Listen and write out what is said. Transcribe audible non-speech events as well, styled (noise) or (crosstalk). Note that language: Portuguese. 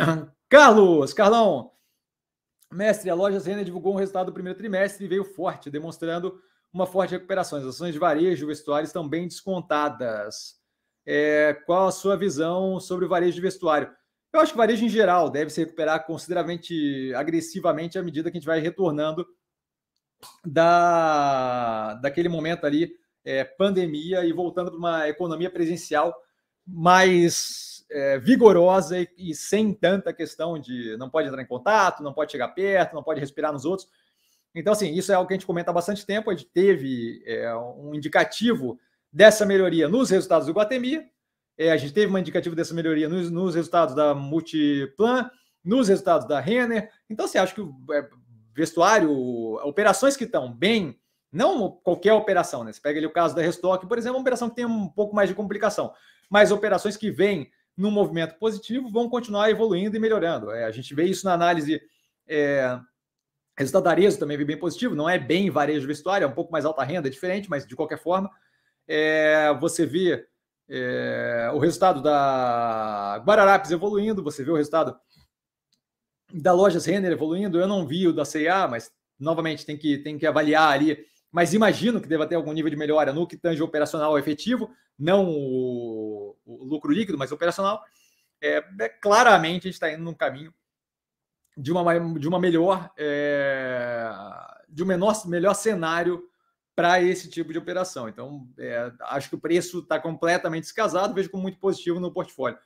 (coughs) Carlos, Carlão. Mestre, a loja Renner divulgou um resultado do primeiro trimestre e veio forte, demonstrando uma forte recuperação. As ações de varejo e vestuário estão bem descontadas. É, qual a sua visão sobre o varejo de vestuário? Eu acho que o varejo em geral deve se recuperar consideravelmente agressivamente à medida que a gente vai retornando da, daquele momento ali, é, pandemia, e voltando para uma economia presencial mais é, vigorosa e, e, sem tanta questão de não pode entrar em contato, não pode chegar perto, não pode respirar nos outros. Então, assim, isso é algo que a gente comenta há bastante tempo. A gente teve é, um indicativo dessa melhoria nos resultados do Guatemi, é, a gente teve um indicativo dessa melhoria nos, nos resultados da Multiplan, nos resultados da Renner. Então, assim, acho que o é, vestuário, operações que estão bem, não qualquer operação, né? Você pega ali o caso da Restock, por exemplo, é uma operação que tem um pouco mais de complicação, mas operações que vêm num movimento positivo vão continuar evoluindo e melhorando. É, a gente vê isso na análise é, resultado varejo também vem bem positivo, não é bem varejo vestuário, é um pouco mais alta renda, é diferente, mas de qualquer forma, é, você vê é, o resultado da Guararapes evoluindo, você vê o resultado da Lojas Renner evoluindo, eu não vi o da C&A, mas novamente tem que, tem que avaliar ali mas imagino que deva ter algum nível de melhora no que tange operacional efetivo, não o, o lucro líquido, mas operacional. É, é, claramente a gente está indo num caminho de uma, de uma melhor, é, de um menor, melhor cenário para esse tipo de operação. Então, é, acho que o preço está completamente descasado, vejo como muito positivo no portfólio.